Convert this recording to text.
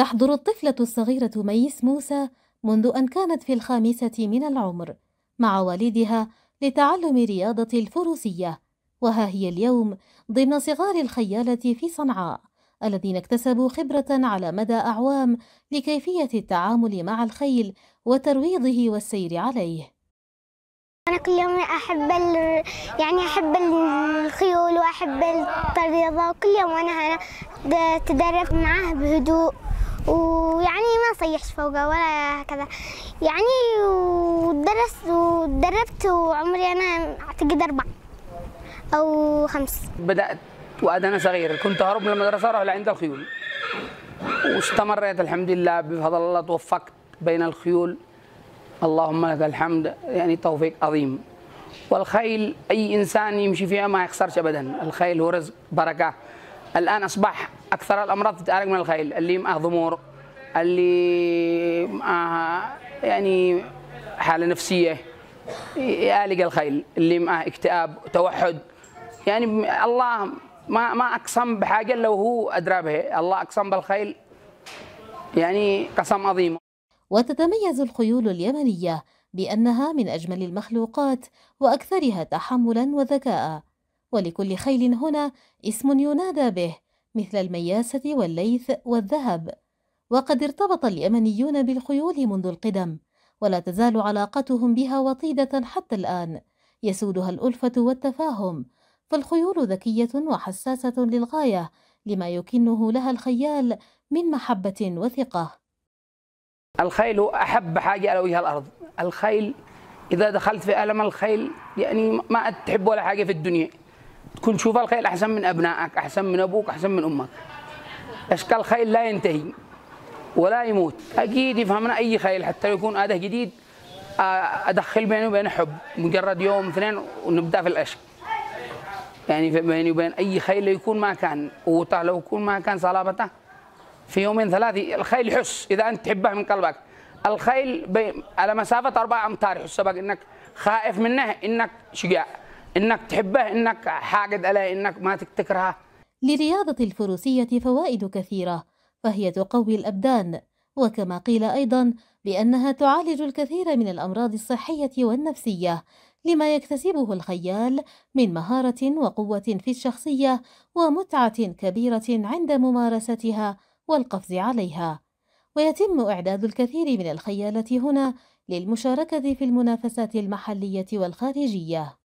تحضر الطفلة الصغيرة ميس موسى منذ أن كانت في الخامسة من العمر مع والدها لتعلم رياضة الفروسية وها هي اليوم ضمن صغار الخيالة في صنعاء الذين اكتسبوا خبرة على مدى أعوام لكيفية التعامل مع الخيل وترويضه والسير عليه أنا كل يوم أحب ال... يعني أحب الخيول وأحب الرياضة وكل يوم أنا تدرب معه بهدوء ويعني ما صيحش فوقه ولا هكذا يعني ودرست ودربت وعمري أنا أعتقد أربع أو خمس بدأت وأنا صغير كنت أهرب من المدرسة أروح لعند الخيول واستمريت الحمد لله بفضل الله توفقت بين الخيول اللهم لك الحمد يعني توفيق عظيم والخيل أي إنسان يمشي فيها ما يخسرش أبدا الخيل هو رزق بركة الآن أصبح اكثر الامراض تتعالج من الخيل اللي معاه ضمور اللي معاه يعني حاله نفسيه يعالج الخيل اللي معاه اكتئاب توحد يعني الله ما ما اقسم بحاجه لو هو ادرى بها الله اقسم بالخيل يعني قسم عظيم وتتميز الخيول اليمنيه بانها من اجمل المخلوقات واكثرها تحملا وذكاء ولكل خيل هنا اسم ينادى به مثل المياسة والليث والذهب وقد ارتبط اليمنيون بالخيول منذ القدم ولا تزال علاقتهم بها وطيدة حتى الآن يسودها الألفة والتفاهم فالخيول ذكية وحساسة للغاية لما يكنه لها الخيال من محبة وثقة الخيل أحب حاجة على وجه الأرض الخيل إذا دخلت في ألم الخيل يعني ما تحب ولا حاجة في الدنيا تكون تشوف الخيل احسن من ابنائك احسن من ابوك احسن من امك اشكال الخيل لا ينتهي ولا يموت اكيد يفهمنا اي خيل حتى لو يكون هذا جديد ادخل بيني وبين حب مجرد يوم اثنين ونبدا في الاشك يعني بيني وبين اي خيل يكون ما كان قوته لو يكون ما كان صلابته في يومين ثلاثه الخيل يحس اذا انت تحبه من قلبك الخيل على مسافه اربع امتار يحس بك انك خائف منه انك شجاع انك تحبه انك حاقد عليه انك ما تكرهه لرياضة الفروسية فوائد كثيرة فهي تقوي الأبدان وكما قيل أيضا بأنها تعالج الكثير من الأمراض الصحية والنفسية لما يكتسبه الخيال من مهارة وقوة في الشخصية ومتعة كبيرة عند ممارستها والقفز عليها ويتم إعداد الكثير من الخيالة هنا للمشاركة في المنافسات المحلية والخارجية